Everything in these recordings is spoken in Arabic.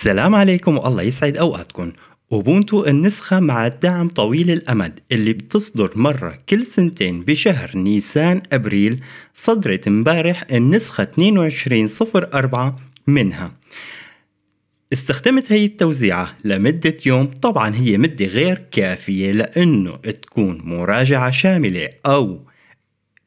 السلام عليكم والله يسعد اوقاتكم أوبونتو النسخة مع الدعم طويل الأمد اللي بتصدر مرة كل سنتين بشهر نيسان أبريل صدرت امبارح النسخة 2204 منها استخدمت هي التوزيعة لمدة يوم طبعا هي مدة غير كافية لأنه تكون مراجعة شاملة أو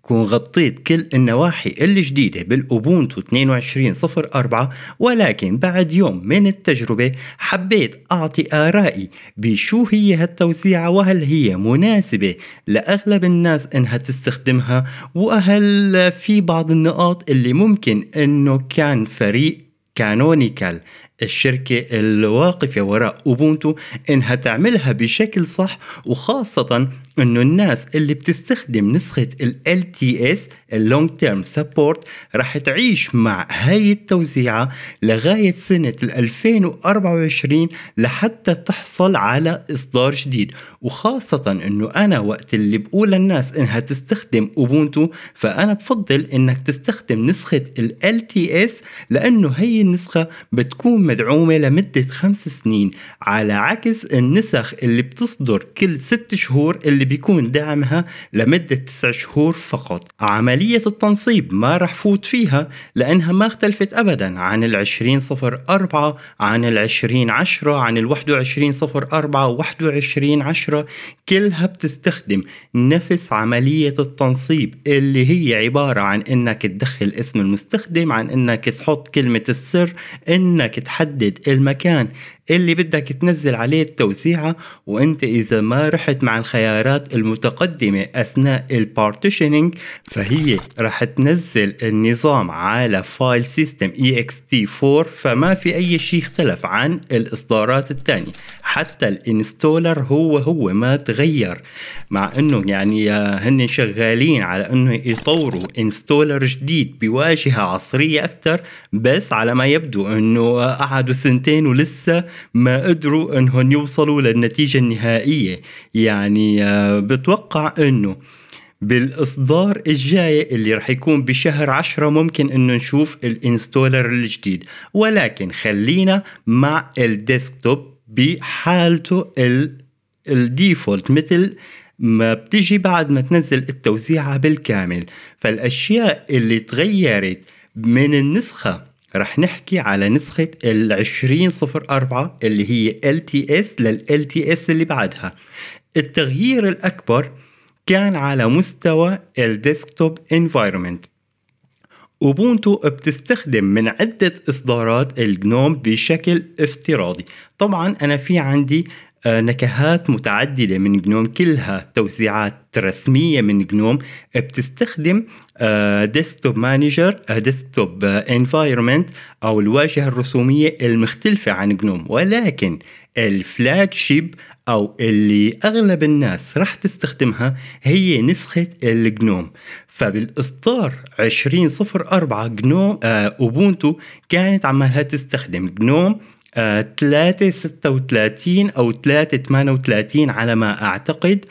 كون غطيت كل النواحي الجديدة بالأوبونتو 22.04 ولكن بعد يوم من التجربة حبيت أعطي آرائي بشو هي هالتوسيعة وهل هي مناسبة لأغلب الناس إنها تستخدمها وهل في بعض النقاط اللي ممكن إنه كان فريق كانونيكال الشركة الواقفة وراء أوبونتو إنها تعملها بشكل صح وخاصة إنه الناس اللي بتستخدم نسخة ال LTS Long Term Support رح تعيش مع هاي التوزيعة لغاية سنة 2024 لحتى تحصل على إصدار جديد وخاصة إنه أنا وقت اللي بقول للناس إنها تستخدم أوبونتو فأنا بفضل إنك تستخدم نسخة ال LTS لأنه هي النسخة بتكون مدعومة لمدة خمس سنين على عكس النسخ اللي بتصدر كل ست شهور اللي بيكون دعمها لمدة تسع شهور فقط عملية التنصيب ما رح فوت فيها لأنها ما اختلفت أبدا عن العشرين صفر أربعة عن العشرين عشرة عن الواحد وعشرين صفر أربعة واحد وعشرين عشرة كلها بتستخدم نفس عملية التنصيب اللي هي عبارة عن انك تدخل اسم المستخدم عن انك تحط كلمة السر انك تحدد المكان اللي بدك تنزل عليه التوزيعة وانت إذا ما رحت مع الخيارات المتقدمة أثناء البارتيشنينج فهي رح تنزل النظام على فايل سيستم ext4 فما في أي شيء اختلف عن الإصدارات الثانية حتى الانستولر هو هو ما تغير مع انه يعني هن شغالين على انه يطوروا انستولر جديد بواجهه عصريه اكثر بس على ما يبدو انه قعدوا سنتين ولسه ما قدروا انهم يوصلوا للنتيجه النهائيه يعني آه، بتوقع انه بالاصدار الجاي اللي رح يكون بشهر عشرة ممكن انه نشوف الانستولر الجديد ولكن خلينا مع الديسكتوب بحالته الديفولت مثل ما بتجي بعد ما تنزل التوزيعة بالكامل فالأشياء اللي تغيرت من النسخة رح نحكي على نسخة ال 2004 اللي هي LTS لل LTS اللي بعدها التغيير الأكبر كان على مستوى الديسكتوب انفايرمنت أوبونتو بتستخدم من عدة إصدارات الجنوم بشكل افتراضي طبعا أنا في عندي آه، نكهات متعددة من جنوم كلها توزيعات رسمية من جنوم بتستخدم ديسكتوب مانجر ديسكتوب انفايرمنت أو الواجهة الرسومية المختلفة عن جنوم ولكن الفلاج شيب أو اللي أغلب الناس راح تستخدمها هي نسخة الجنوم فبالإصدار 2004 جنوم آه، أوبونتو كانت عمالها تستخدم جنوم 336 آه، أو 338 على ما أعتقد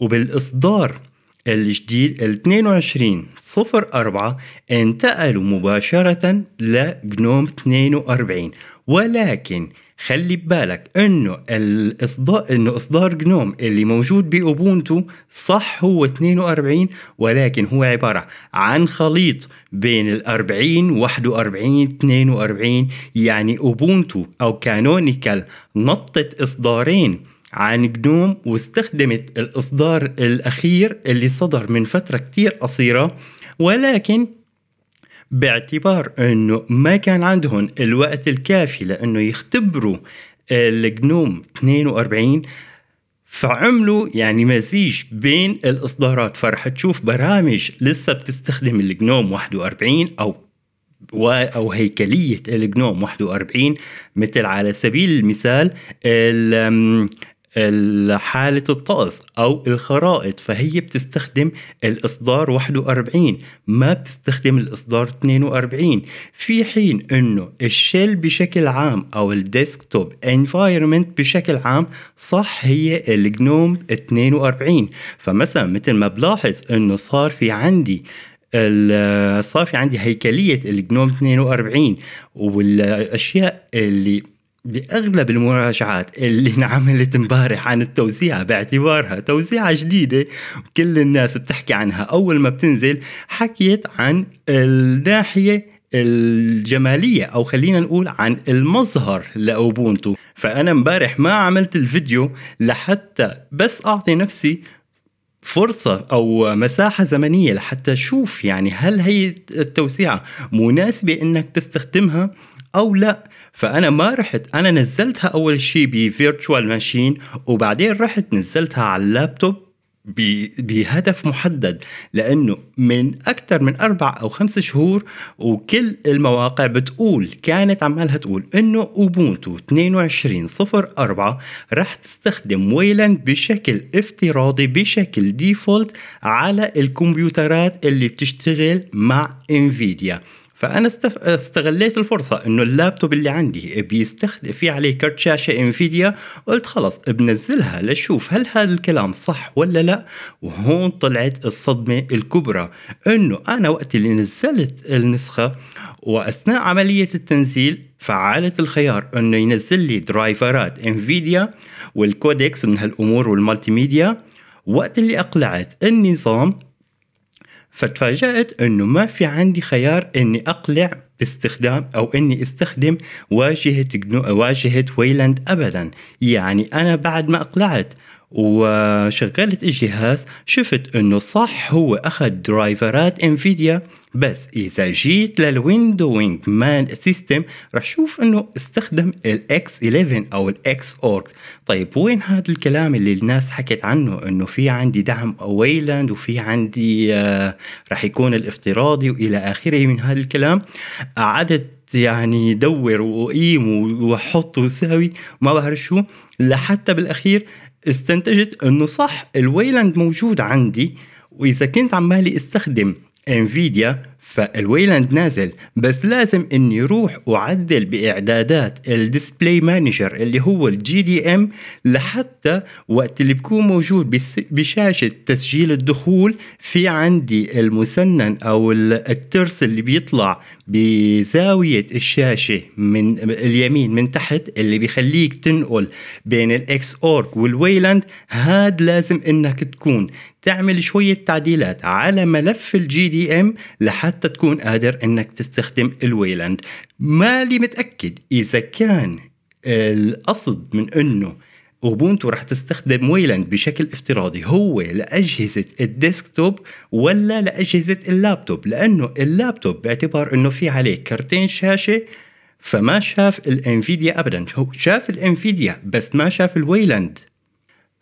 وبالإصدار الجديد ال 2204 انتقلوا مباشرة لجنوم 42 ولكن خلي ببالك انه الاصدار انه اصدار جنوم اللي موجود باوبونتو صح هو 42 ولكن هو عباره عن خليط بين ال 40 41 42 يعني اوبونتو او كانونيكال نطت اصدارين عن جنوم واستخدمت الإصدار الأخير اللي صدر من فترة كتير قصيرة ولكن باعتبار أنه ما كان عندهم الوقت الكافي لأنه يختبروا الجنوم 42 فعملوا يعني مزيج بين الإصدارات فرح تشوف برامج لسه بتستخدم الجنوم 41 أو أو هيكلية الجنوم 41 مثل على سبيل المثال حالة الطقس أو الخرائط فهي بتستخدم الإصدار 41 ما بتستخدم الإصدار 42 في حين أنه الشيل بشكل عام أو الديسكتوب انفايرمنت بشكل عام صح هي الجنوم 42 فمثلا مثل ما بلاحظ أنه صار في عندي صار في عندي هيكلية الجنوم 42 والأشياء اللي باغلب المراجعات اللي انعملت امبارح عن التوزيع باعتبارها توزيعه جديده كل الناس بتحكي عنها اول ما بتنزل حكيت عن الناحيه الجماليه او خلينا نقول عن المظهر لاوبونتو فانا امبارح ما عملت الفيديو لحتى بس اعطي نفسي فرصة أو مساحة زمنية لحتى أشوف يعني هل هي التوسيعة مناسبة إنك تستخدمها أو لا فانا ما رحت انا نزلتها اول شيء بفيرتشوال ماشين وبعدين رحت نزلتها على اللابتوب بهدف محدد لانه من اكثر من اربع او خمس شهور وكل المواقع بتقول كانت عمالها تقول انه اوبونتو 2204 رح تستخدم ويلاند بشكل افتراضي بشكل ديفولت على الكمبيوترات اللي بتشتغل مع انفيديا فانا استغليت الفرصه انه اللابتوب اللي عندي بيستخدم في عليه كرت شاشه انفيديا قلت خلص بنزلها لشوف هل هذا الكلام صح ولا لا وهون طلعت الصدمه الكبرى انه انا وقت اللي نزلت النسخه واثناء عمليه التنزيل فعلت الخيار انه ينزل لي درايفرات انفيديا والكودكس من هالامور والمالتي ميديا وقت اللي اقلعت النظام فتفاجأت أنه ما في عندي خيار أني أقلع باستخدام أو أني استخدم واجهة واجهة ويلاند أبدا يعني أنا بعد ما أقلعت وشغلت الجهاز شفت انه صح هو اخذ درايفرات انفيديا بس اذا جيت للويندوينج مان سيستم رح شوف انه استخدم الاكس 11 او الاكس اورك طيب وين هذا الكلام اللي الناس حكت عنه انه في عندي دعم ويلاند وفي عندي راح آه، رح يكون الافتراضي والى اخره من هذا الكلام قعدت يعني دور وقيم وحط وساوي ما بعرف شو لحتى بالاخير استنتجت انه صح الويلاند موجود عندي واذا كنت عمالي استخدم انفيديا فالويلاند نازل بس لازم اني روح وعدل باعدادات الديسبلاي مانجر اللي هو الجي دي ام لحتى وقت اللي بكون موجود بشاشة تسجيل الدخول في عندي المسنن او الترس اللي بيطلع بزاوية الشاشة من اليمين من تحت اللي بيخليك تنقل بين الاكس اورك والويلاند هاد لازم انك تكون تعمل شوية تعديلات على ملف الجي دي ام لحتى تكون قادر انك تستخدم الويلاند مالي متأكد اذا كان القصد من انه اوبونتو رح تستخدم ويلاند بشكل افتراضي هو لاجهزه الديسكتوب ولا لاجهزه اللابتوب لانه اللابتوب باعتبار انه في عليه كرتين شاشه فما شاف الانفيديا ابدا هو شاف الانفيديا بس ما شاف الويلاند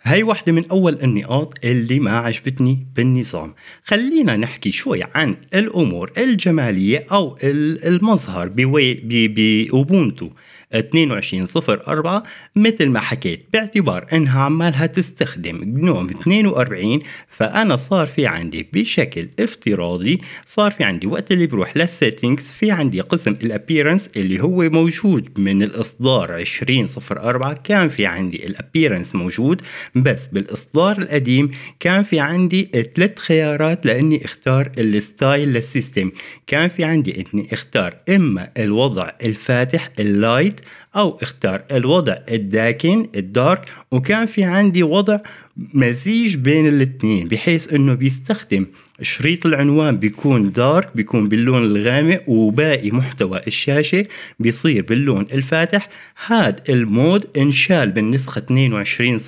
هاي واحدة من أول النقاط اللي ما عجبتني بالنظام خلينا نحكي شوي عن الأمور الجمالية أو المظهر بأوبونتو بي 2204 مثل ما حكيت باعتبار انها عمالها تستخدم جنوم 42 فانا صار في عندي بشكل افتراضي صار في عندي وقت اللي بروح للسيتنجز في عندي قسم الابيرنس اللي هو موجود من الاصدار 2004 كان في عندي الابيرنس موجود بس بالاصدار القديم كان في عندي ثلاث خيارات لاني اختار الستايل للسيستم كان في عندي اني اختار اما الوضع الفاتح اللايت أو اختار الوضع الداكن الدارك وكان في عندي وضع مزيج بين الاثنين بحيث انه بيستخدم شريط العنوان بيكون دارك بيكون باللون الغامق وباقي محتوى الشاشة بيصير باللون الفاتح هاد المود انشال بالنسخة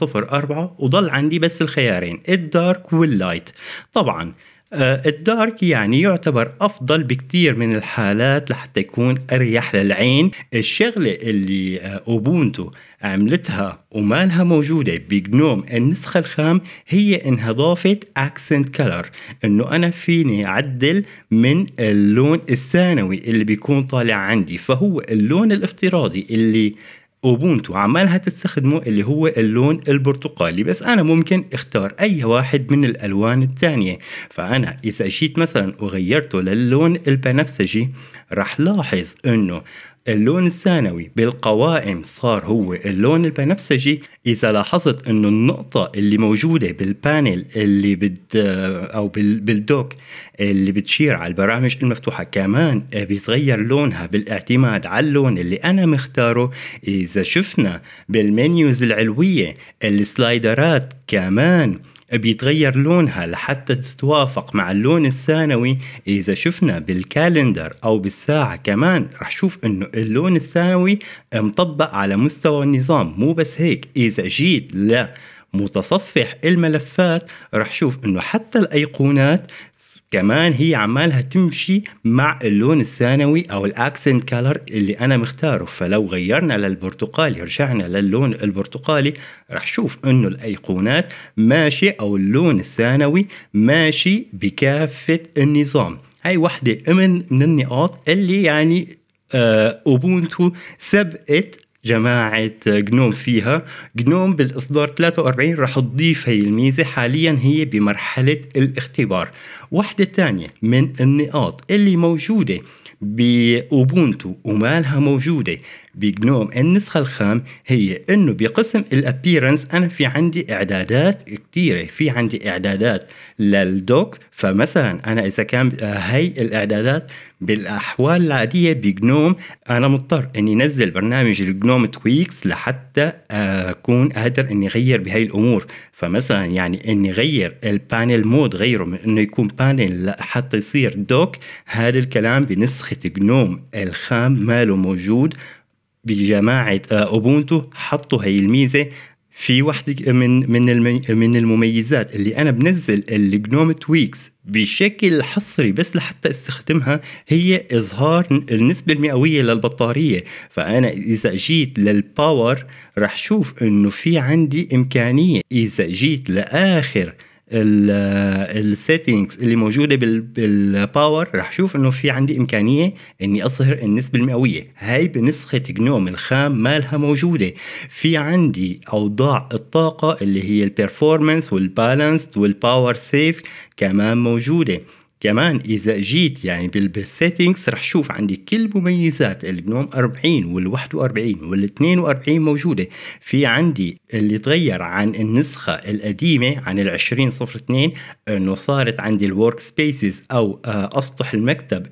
22.04 وضل عندي بس الخيارين الدارك واللايت طبعا آه، الدارك يعني يعتبر أفضل بكتير من الحالات لحتى يكون أريح للعين الشغلة اللي آه، أوبونتو عملتها وما لها موجودة بجنوم النسخة الخام هي انها ضافت اكسنت كلر انه انا فيني اعدل من اللون الثانوي اللي بيكون طالع عندي فهو اللون الافتراضي اللي اوبونتو عمالها تستخدمه اللي هو اللون البرتقالي بس انا ممكن اختار اي واحد من الالوان الثانيه فانا اذا جيت مثلا وغيرته للون البنفسجي راح لاحظ انه اللون الثانوي بالقوائم صار هو اللون البنفسجي اذا لاحظت انه النقطة اللي موجودة بالبانل اللي بد او بالدوك اللي بتشير على البرامج المفتوحة كمان آه، بيتغير لونها بالاعتماد على اللون اللي انا مختاره اذا شفنا بالمنيوز العلوية السلايدرات كمان بيتغير لونها لحتى تتوافق مع اللون الثانوي إذا شفنا بالكالندر أو بالساعة كمان رح شوف أنه اللون الثانوي مطبق على مستوى النظام مو بس هيك إذا جيت لا متصفح الملفات رح شوف انه حتى الايقونات كمان هي عمالها تمشي مع اللون الثانوي او الاكسنت كالر اللي انا مختاره فلو غيرنا للبرتقالي رجعنا للون البرتقالي رح شوف انه الايقونات ماشي او اللون الثانوي ماشي بكافة النظام هاي واحدة من من النقاط اللي يعني آه، أوبونتو سبقت جماعة جنوم فيها جنوم بالإصدار 43 رح تضيف هي الميزة حاليا هي بمرحلة الاختبار واحدة تانية من النقاط اللي موجودة بأوبونتو ومالها موجودة بجنوم النسخة الخام هي انه بقسم الابيرنس انا في عندي اعدادات كتيرة في عندي اعدادات للدوك فمثلا انا اذا كان هي الاعدادات بالاحوال العادية بجنوم انا مضطر اني نزل برنامج الجنوم تويكس لحتى اكون قادر اني اغير بهي الامور فمثلا يعني اني غير البانل مود غيره من انه يكون بانل حتى يصير دوك هذا الكلام بنسخة جنوم الخام ماله موجود بجماعه آه، اوبونتو حطوا هي الميزه في واحدة من من من المميزات اللي انا بنزل الجنوم تويكس بشكل حصري بس لحتى استخدمها هي اظهار النسبة المئوية للبطارية فانا اذا جيت للباور رح شوف انه في عندي امكانية اذا جيت لاخر السيتنجز آه، اللي موجوده بالباور رح شوف انه في عندي امكانيه اني اظهر النسبه المئويه هاي بنسخه جنوم الخام مالها موجوده في عندي اوضاع الطاقه اللي هي البرفورمانس والبالانس والباور سيف كمان موجوده كمان اذا جيت يعني بالسيتنجز رح شوف عندي كل مميزات الجنوم 40 وال 41 وال 42 موجوده في عندي اللي تغير عن النسخه القديمه عن ال 2002 انه صارت عندي الورك سبيسز او آه، اسطح المكتب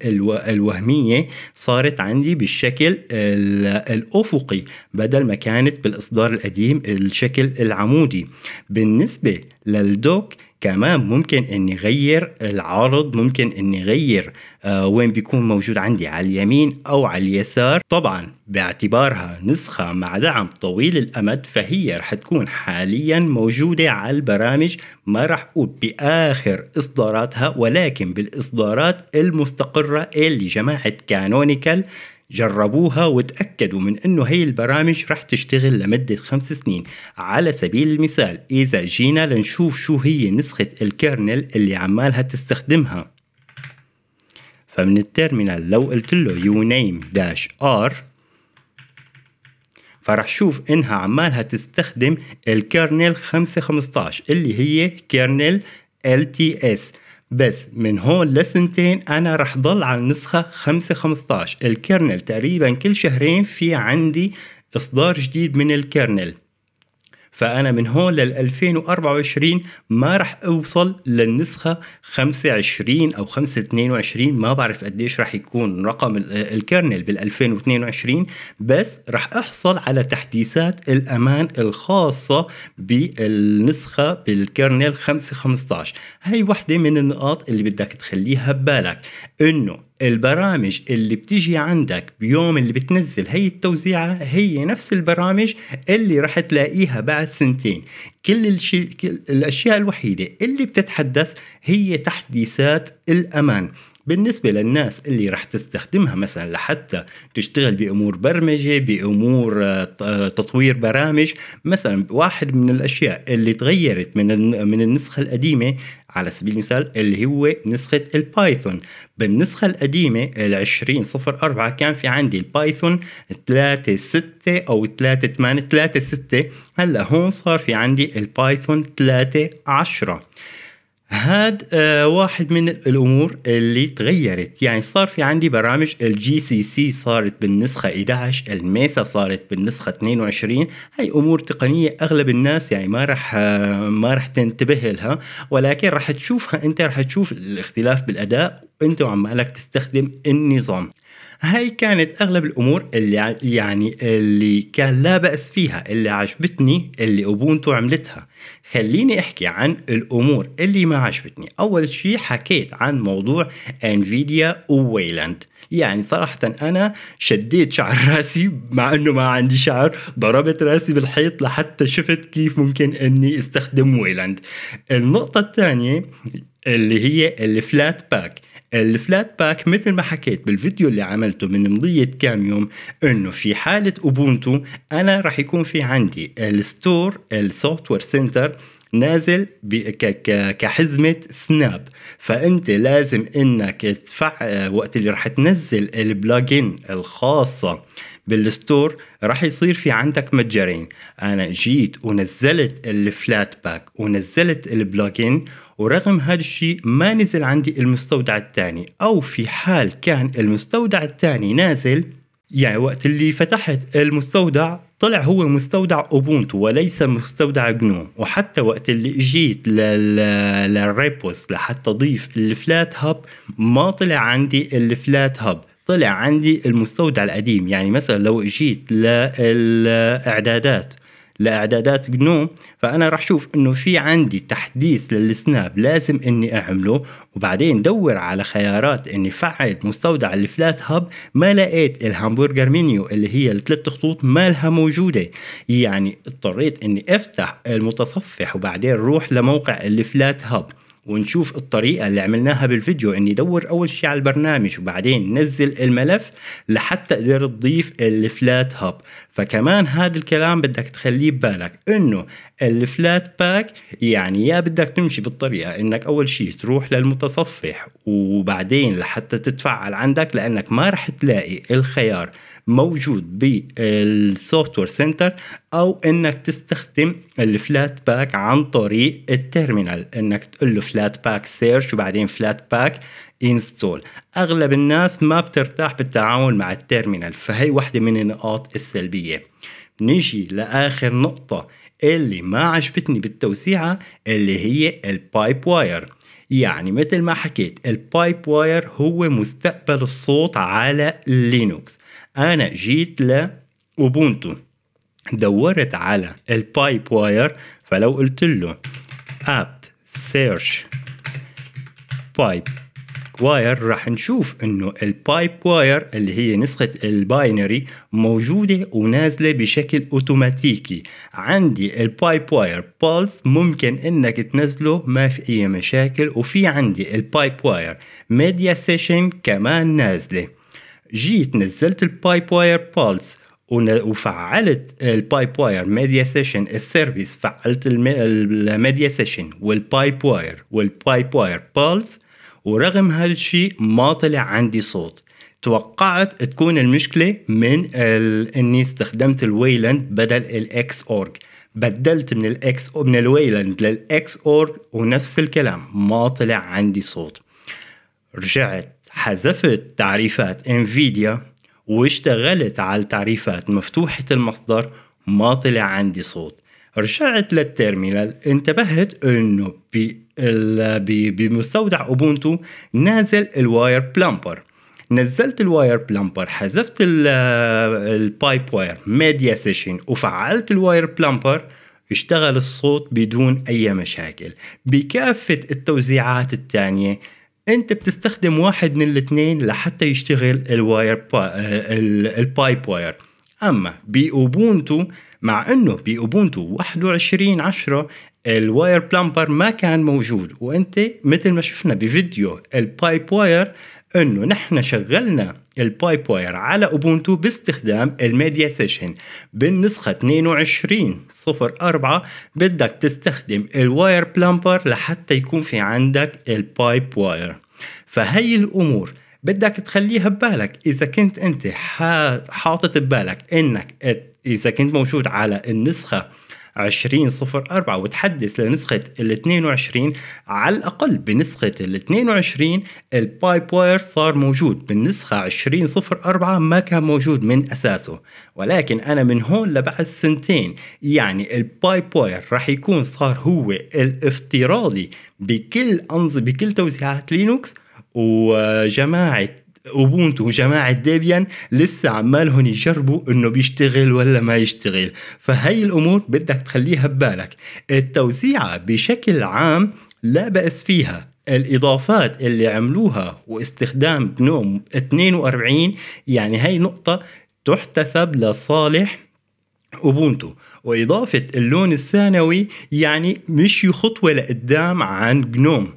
الوهميه صارت عندي بالشكل الافقي بدل ما كانت بالاصدار القديم الشكل العمودي بالنسبه للدوك كمان ممكن اني اغير العرض ممكن اني اغير آه وين بيكون موجود عندي على اليمين او على اليسار طبعا باعتبارها نسخة مع دعم طويل الامد فهي رح تكون حاليا موجودة على البرامج ما رح اقول باخر اصداراتها ولكن بالاصدارات المستقرة اللي جماعة كانونيكال جربوها وتأكدوا من أنه هي البرامج رح تشتغل لمدة خمس سنين على سبيل المثال إذا جينا لنشوف شو هي نسخة الكيرنل اللي عمالها تستخدمها فمن التيرمينال لو قلت له يو نيم داش ار فرح شوف انها عمالها تستخدم الكيرنل 515 اللي هي كيرنل LTS بس من هون لسنتين انا رح ضل على النسخة 5 15 الكرنل تقريبا كل شهرين في عندي اصدار جديد من الكرنل فانا من هون لل 2024 ما راح اوصل للنسخه 25 او 522 ما بعرف قديش راح يكون رقم الكرنل بال 2022 بس راح احصل على تحديثات الامان الخاصه بالنسخه بالكرنل 515 هي وحده من النقاط اللي بدك تخليها ببالك انه البرامج اللي بتيجي عندك بيوم اللي بتنزل هي التوزيعة هي نفس البرامج اللي رح تلاقيها بعد سنتين كل, الشي... كل الأشياء الوحيدة اللي بتتحدث هي تحديثات الأمان بالنسبة للناس اللي رح تستخدمها مثلا لحتى تشتغل بأمور برمجة بأمور آه، آه، تطوير برامج مثلا واحد من الأشياء اللي تغيرت من النسخة القديمة على سبيل المثال اللي هو نسخة البايثون بالنسخة القديمة العشرين صفر أربعة كان في عندي البايثون ثلاثة ستة أو ثلاثة ثمانية ثلاثة ستة هلأ هون صار في عندي البايثون ثلاثة عشرة هاد آه واحد من الامور اللي تغيرت يعني صار في عندي برامج الجي سي سي صارت بالنسخه 11 الميسا صارت بالنسخه 22 هاي امور تقنيه اغلب الناس يعني ما راح آه ما راح تنتبه لها ولكن راح تشوفها انت راح تشوف الاختلاف بالاداء وانت وعمالك تستخدم النظام هاي كانت اغلب الامور اللي يعني اللي كان لا باس فيها اللي عجبتني اللي اوبونتو عملتها خليني احكي عن الامور اللي ما عجبتني اول شيء حكيت عن موضوع انفيديا وويلاند يعني صراحة أنا شديت شعر راسي مع أنه ما عندي شعر ضربت راسي بالحيط لحتى شفت كيف ممكن أني استخدم ويلاند النقطة الثانية اللي هي الفلات باك الفلات باك مثل ما حكيت بالفيديو اللي عملته من مضية كام يوم انه في حالة اوبونتو انا راح يكون في عندي الستور السوفت وير سنتر نازل كحزمة سناب فأنت لازم أنك تدفع آه، وقت اللي راح تنزل البلاجين الخاصة بالستور راح يصير في عندك متجرين أنا جيت ونزلت الفلات باك ونزلت البلاجين ورغم هذا الشيء ما نزل عندي المستودع الثاني او في حال كان المستودع الثاني نازل يعني وقت اللي فتحت المستودع طلع هو مستودع اوبونتو وليس مستودع جنوم وحتى وقت اللي اجيت للريبوس لحتى اضيف الفلات هاب ما طلع عندي الفلات هاب طلع عندي المستودع القديم يعني مثلا لو اجيت للاعدادات لاعدادات جنوم فانا راح اشوف انه في عندي تحديث للسناب لازم اني اعمله وبعدين دور على خيارات اني فعل مستودع الفلات هاب ما لقيت الهامبرجر منيو اللي هي الثلاث خطوط ما لها موجوده يعني اضطريت اني افتح المتصفح وبعدين روح لموقع الفلات هاب ونشوف الطريقة اللي عملناها بالفيديو اني دور اول شيء على البرنامج وبعدين نزل الملف لحتى تقدر تضيف الفلات هاب فكمان هذا الكلام بدك تخليه ببالك انه الفلات باك يعني يا بدك تمشي بالطريقة انك اول شيء تروح للمتصفح وبعدين لحتى تتفعل عندك لانك ما رح تلاقي الخيار موجود بالسوفت وير سنتر او انك تستخدم الفلات باك عن طريق التيرمينال انك تقول له فلات باك سيرش وبعدين فلات باك انستول اغلب الناس ما بترتاح بالتعامل مع التيرمينال فهي وحده من النقاط السلبيه نيجي لاخر نقطه اللي ما عجبتني بالتوسيعه اللي هي البايب واير يعني مثل ما حكيت البايب واير هو مستقبل الصوت على لينوكس انا جيت لاوبونتو دورت على البايب واير فلو قلت له apt search pipe واير راح نشوف انه البايب واير اللي هي نسخة الباينري موجودة ونازلة بشكل اوتوماتيكي عندي البايب واير بالس ممكن انك تنزله ما في اي مشاكل وفي عندي البايب واير ميديا سيشن كمان نازله جيت نزلت البايب واير بالس وفعلت البايب واير ميديا سيشن السيرفيس فعلت الميديا سيشن والبايب واير والبايب واير بالس ورغم هالشي ما طلع عندي صوت توقعت تكون المشكلة من اني استخدمت الويلاند بدل الاكس اورج بدلت من الاكس من الويلاند للاكس اورج ونفس الكلام ما طلع عندي صوت رجعت حذفت تعريفات انفيديا واشتغلت على التعريفات مفتوحة المصدر ما طلع عندي صوت رجعت للتيرمينال انتبهت انه بمستودع اوبونتو نازل الواير بلامبر نزلت الواير بلامبر حذفت البايب واير ميديا سيشن وفعلت الواير بلامبر اشتغل الصوت بدون اي مشاكل بكافة التوزيعات الثانية انت بتستخدم واحد من الاثنين لحتى يشتغل الواير با... البايب واير اما باوبونتو مع انه باوبونتو 21 10 الواير بلامبر ما كان موجود وانت مثل ما شفنا بفيديو البايب واير انه نحن شغلنا البايب واير على اوبونتو باستخدام الميديا سيشن بالنسخه 22 04 بدك تستخدم الواير بلامبر لحتى يكون في عندك البايب واير فهي الامور بدك تخليها ببالك اذا كنت انت حاطط ببالك انك اذا كنت موجود على النسخه 2004 وتحدث لنسخة ال 22 على الأقل بنسخة ال 22 البايب واير صار موجود بالنسخة 2004 ما كان موجود من أساسه ولكن أنا من هون لبعد سنتين يعني البايب واير راح يكون صار هو الافتراضي بكل أنظمة بكل توزيعات لينوكس وجماعة اوبونتو وجماعه ديبيان لسه عمالهم يجربوا انه بيشتغل ولا ما يشتغل فهي الامور بدك تخليها ببالك التوزيعه بشكل عام لا بأس فيها الإضافات اللي عملوها واستخدام جنوم 42 يعني هي نقطة تحتسب لصالح أوبونتو وإضافة اللون الثانوي يعني مشي خطوة لقدام عن جنوم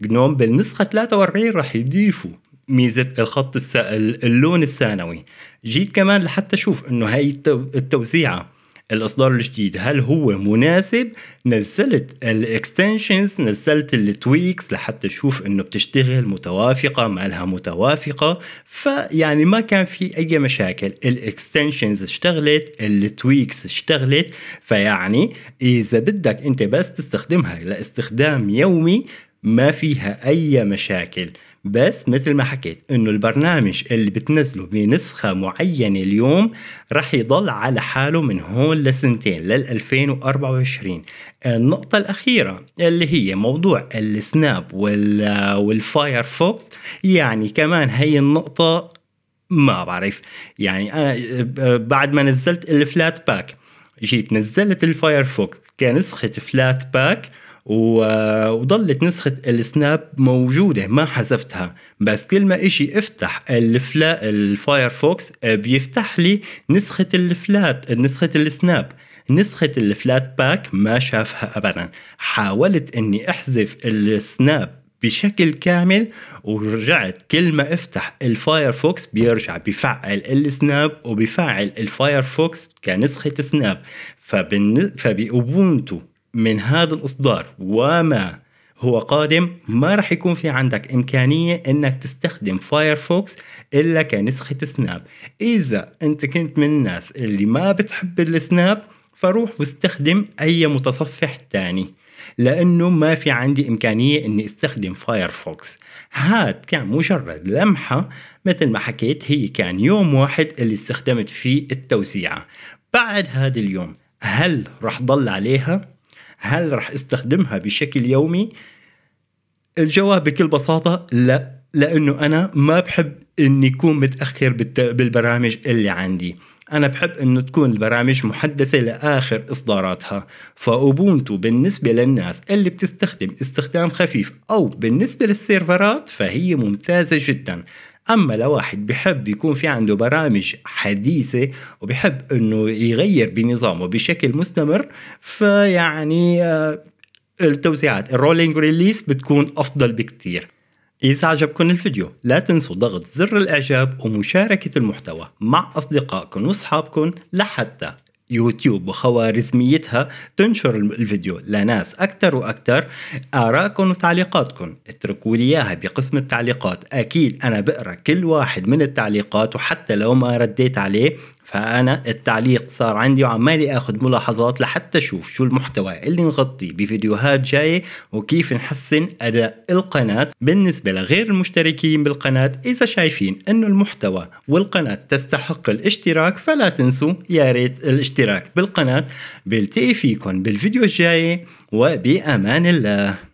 جنوم بالنسخة 43 راح يضيفوا ميزه الخط الس... اللون الثانوي جيت كمان لحتى اشوف انه هاي التوزيعه الاصدار الجديد هل هو مناسب نزلت الاكستنشنز نزلت التويكس لحتى اشوف انه بتشتغل متوافقه مالها متوافقه فيعني ما كان في اي مشاكل الاكستنشنز اشتغلت التويكس اشتغلت فيعني اذا بدك انت بس تستخدمها لاستخدام يومي ما فيها اي مشاكل بس مثل ما حكيت انه البرنامج اللي بتنزله بنسخه معينه اليوم رح يضل على حاله من هون لسنتين لل 2024 النقطه الاخيره اللي هي موضوع السناب والفايرفوكس يعني كمان هي النقطه ما بعرف يعني انا بعد ما نزلت الفلات باك جيت نزلت الفايرفوكس كنسخه فلات باك وظلت آه، نسخة السناب موجودة ما حذفتها بس كل ما اشي افتح الفلا الفايرفوكس آه، بيفتح لي نسخة الفلات نسخة السناب نسخة الفلات باك ما شافها ابدا حاولت اني احذف السناب بشكل كامل ورجعت كل ما افتح الفايرفوكس بيرجع بفعل السناب وبفعل الفايرفوكس كنسخة سناب فبن... فبأوبونتو من هذا الاصدار وما هو قادم ما راح يكون في عندك إمكانية إنك تستخدم فايرفوكس إلا كنسخة سناب إذا أنت كنت من الناس اللي ما بتحب السناب فروح واستخدم أي متصفح تاني لأنه ما في عندي إمكانية إني استخدم فايرفوكس هاد كان مجرد لمحة مثل ما حكيت هي كان يوم واحد اللي استخدمت فيه التوسيعة بعد هذا اليوم هل راح ضل عليها؟ هل راح استخدمها بشكل يومي الجواب بكل بساطه لا لانه انا ما بحب اني يكون متاخر بالبرامج اللي عندي انا بحب انه تكون البرامج محدثه لاخر اصداراتها فاوبونتو بالنسبه للناس اللي بتستخدم استخدام خفيف او بالنسبه للسيرفرات فهي ممتازه جدا اما لو واحد بحب يكون في عنده برامج حديثه وبحب انه يغير بنظامه بشكل مستمر فيعني آه، التوسيعات الرولينج ريليس بتكون افضل بكثير إذا عجبكم الفيديو لا تنسوا ضغط زر الإعجاب ومشاركة المحتوى مع أصدقائكم وأصحابكم لحتى يوتيوب وخوارزميتها تنشر الفيديو لناس أكثر وأكثر آراءكم وتعليقاتكم اتركوا لي إياها بقسم التعليقات أكيد أنا بقرأ كل واحد من التعليقات وحتى لو ما رديت عليه فانا التعليق صار عندي وعمالي اخذ ملاحظات لحتى اشوف شو المحتوى اللي نغطيه بفيديوهات جايه وكيف نحسن اداء القناه بالنسبه لغير المشتركين بالقناه اذا شايفين انه المحتوى والقناه تستحق الاشتراك فلا تنسوا يا ريت الاشتراك بالقناه بلتقي فيكم بالفيديو الجاي وبامان الله